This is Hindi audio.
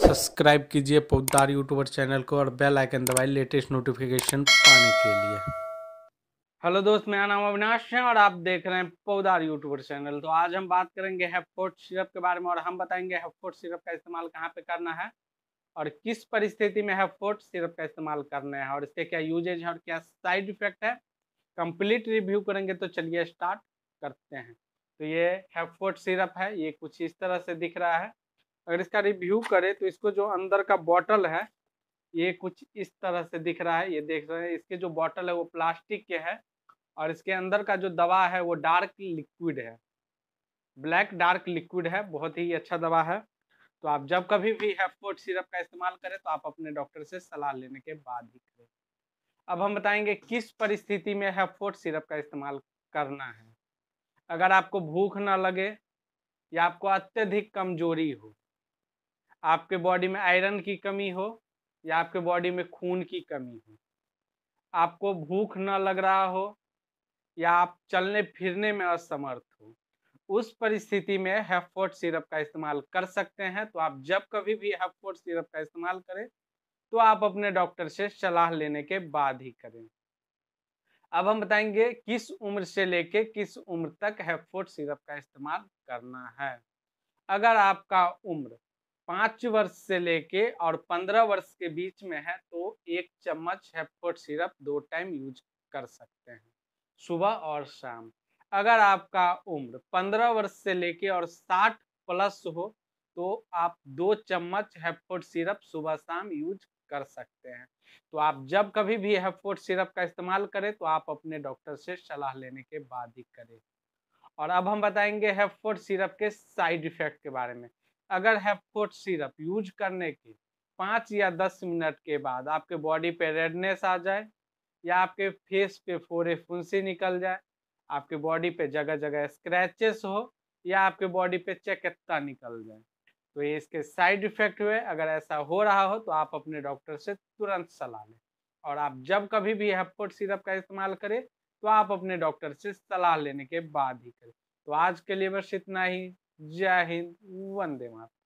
सब्सक्राइब कीजिए पौदार यूट्यूबर चैनल को और बेल आइकन दबाए लेटेस्ट नोटिफिकेशन पाने के लिए हेलो दोस्त मेरा नाम अविनाश है और आप देख रहे हैं पौदार यूट्यूबर चैनल तो आज हम बात करेंगे हेपफोर्ट सिरप के बारे में और हम बताएंगे हेपफोर्ट सिरप का इस्तेमाल कहाँ पे करना है और किस परिस्थिति में हेपफोर्ट सिरप का इस्तेमाल करना है और इसके क्या यूजेज है और क्या साइड इफेक्ट है कंप्लीट रिव्यू करेंगे तो चलिए स्टार्ट करते हैं तो ये हेपफोर्ट सिरप है ये कुछ इस तरह से दिख रहा है अगर इसका रिव्यू करें तो इसको जो अंदर का बॉटल है ये कुछ इस तरह से दिख रहा है ये देख रहे हैं इसके जो बॉटल है वो प्लास्टिक के है और इसके अंदर का जो दवा है वो डार्क लिक्विड है ब्लैक डार्क लिक्विड है बहुत ही अच्छा दवा है तो आप जब कभी भी हेपकोट सिरप का इस्तेमाल करें तो आप अपने डॉक्टर से सलाह लेने के बाद ही करें अब हम बताएंगे किस परिस्थिति में हेपकोट सिरप का इस्तेमाल करना है अगर आपको भूख ना लगे या आपको अत्यधिक कमजोरी हो आपके बॉडी में आयरन की कमी हो या आपके बॉडी में खून की कमी हो आपको भूख न लग रहा हो या आप चलने फिरने में असमर्थ हो उस परिस्थिति में हेफोर्ट सिरप का इस्तेमाल कर सकते हैं तो आप जब कभी भी हेफोर्ट सिरप का इस्तेमाल करें तो आप अपने डॉक्टर से सलाह लेने के बाद ही करें अब हम बताएंगे किस उम्र से लेके किस उम्र तक हेफोर्ट सिरप का इस्तेमाल करना है अगर आपका उम्र पाँच वर्ष से लेके और पंद्रह वर्ष के बीच में है तो एक चम्मच हेपोट सिरप दो टाइम यूज कर सकते हैं सुबह और शाम अगर आपका उम्र पंद्रह वर्ष से लेके और साठ प्लस हो तो आप दो चम्मच हेपोट सिरप सुबह शाम यूज कर सकते हैं तो आप जब कभी भी हेपोट सिरप का इस्तेमाल करें तो आप अपने डॉक्टर से सलाह लेने के बाद ही करें और अब हम बताएंगे हेपोट सिरप के साइड इफेक्ट के बारे में अगर हैप्फोट सिरप यूज करने के पाँच या दस मिनट के बाद आपके बॉडी पे रेडनेस आ जाए या आपके फेस पे फोरे फुंसी निकल जाए आपके बॉडी पे जगह जगह स्क्रैचेस हो या आपके बॉडी पे चकत्ता निकल जाए तो ये इसके साइड इफेक्ट हुए अगर ऐसा हो रहा हो तो आप अपने डॉक्टर से तुरंत सलाह लें और आप जब कभी भी हेपोट सिरप का इस्तेमाल करें तो आप अपने डॉक्टर से सलाह लेने के बाद ही करें तो आज के लिए बस इतना ही जय हिंद वंदे मातरम